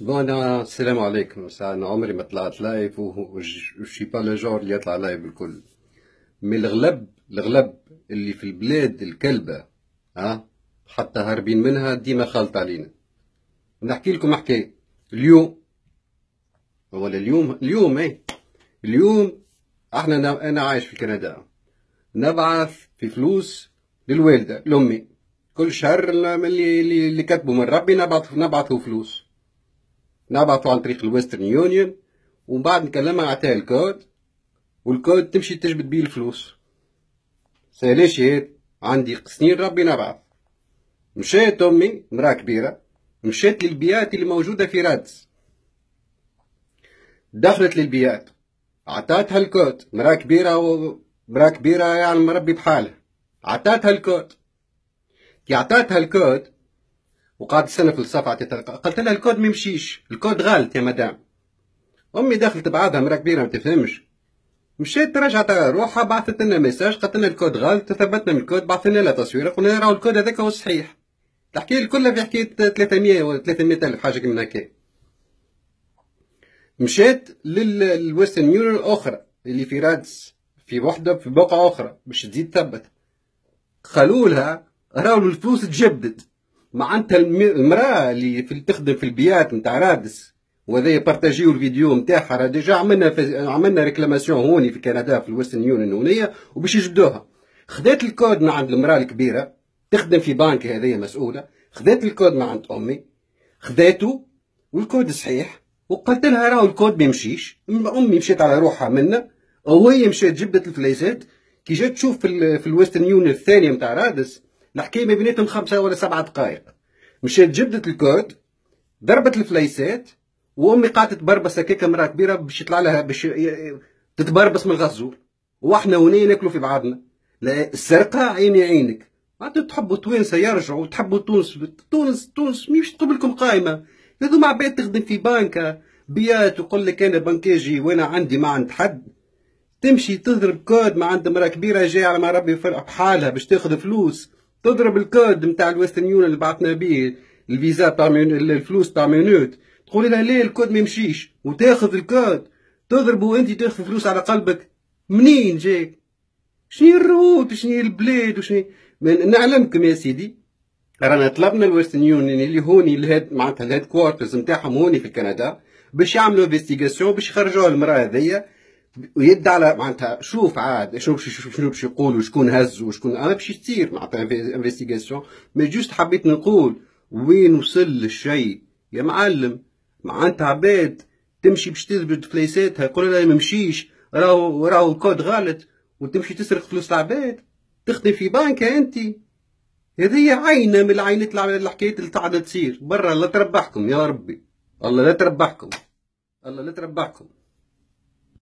بون انا السلام عليكم ساعة انا عمري ما طلعت لايف وشي با لاجور جور اللي يطلع لايف الكل مي الغلب الغلب اللي في البلاد الكلبة ها حتى هاربين منها ديما خالط علينا نحكي لكم حكاية اليوم ولا اليوم اليوم ايه اليوم احنا انا عايش في كندا نبعث في فلوس للوالده لامي كل شهر اللي اللي كتبوا من ربي نبعث نبعثوا فلوس نبعثو عن طريق الويسترن يونيون ومن بعد نكلمها نعطيها الكود والكود تمشي تجبد بيه الفلوس سهلاش هاد عندي سنين ربي نبعث مشات امي مرا كبيره مشات للبيات اللي موجوده في رادس دخلت للبيات عطاتها الكود مرا كبيره و... مرا كبيره يعني مربي بحالها عطاتها الكود كي عطاتها الكود وقعد في فلسفه تتلقى قلت لها الكود ما يمشيش الكود غلط يا مدام امي دخلت بعدها مرا كبيره ما تفهمش مشيت رجعت روحها بعثت لنا ميساج قالت لنا الكود غلط ثبتنا من الكود بعثنا لها تصويره قلنا راهو الكود هذاك هو الصحيح تحكي لي الكل في حكايه 300 ولا 300 الف حاجه من هكا مشيت للويسترن يونيون الاخرى اللي في رادس في وحده في بقعه اخرى باش تزيد تثبت قالوا لها راهو الفلوس تجبدت معناتها المراه اللي في تخدم في البيات نتاع رادس وهذايا بارتاجيو الفيديو نتاعها راه ديجا عملنا عملنا ريكلاماسيون هوني في كندا في الويسترن يونيون هونيا وباش يجبدوها خذات الكود من عند المراه الكبيره تخدم في بنك هذه مسؤوله خذات الكود من عند امي خذاته والكود صحيح وقلت لها راهو الكود ما يمشيش امي مشات على روحها منا وهي مشات جبت الفليسات كي جات تشوف في, في الويسترن يونيون الثانيه نتاع رادس الحكايه ما بيناتهم خمسه ولا سبعه دقائق مشات جبدت الكود ضربت الفليسات وامي قاعده تبربس هكاك مراه كبيره باش يطلع لها باش تتبربس من الغزول واحنا هنا ناكلوا في بعضنا لا السرقه عيني عينك معناتها تحبوا توانسه يرجعوا تحبوا تونس تونس تونس مش تقول لكم قائمه هذوما عباد تخدم في بنكه بيات وقول لك انا بنكاجي وانا عندي ما عند حد تمشي تضرب كود ما عند مراه كبيره جايه على ما ربي يفرح بحالها باش تاخذ فلوس تضرب الكود نتاع الويسترن يون اللي بعثنا به الفيزا تاع الفلوس تاع مينوت تقول لها ليه الكود ما يمشيش وتاخذ الكود تضرب وانت تاخذ فلوس على قلبك منين جاك شنو الروت شنو البلاد وشنو نعلمكم يا سيدي رانا طلبنا الويسترن يونيون اللي هوني الهيد معناتها الهيد كوارترز نتاعهم هوني في كندا باش يعملوا انفستيغاسيون باش يخرجوا المراه هذيا ويد على معناتها شوف عاد شنو شنو باش يقول وشكون هز وشكون انا باش تصير معناتها انفستيغاسيون مي جوست حبيت نقول وين وصل الشيء يا معلم معناتها عباد تمشي باش تثبت فليساتها يقول لها ما مشيش راهو راهو الكود غلط وتمشي تسرق فلوس العباد تخدم في بنك انت هذه عينة من العينات الحكايات اللي قاعدة تصير برا الله تربحكم يا ربي الله لا تربحكم الله لا تربحكم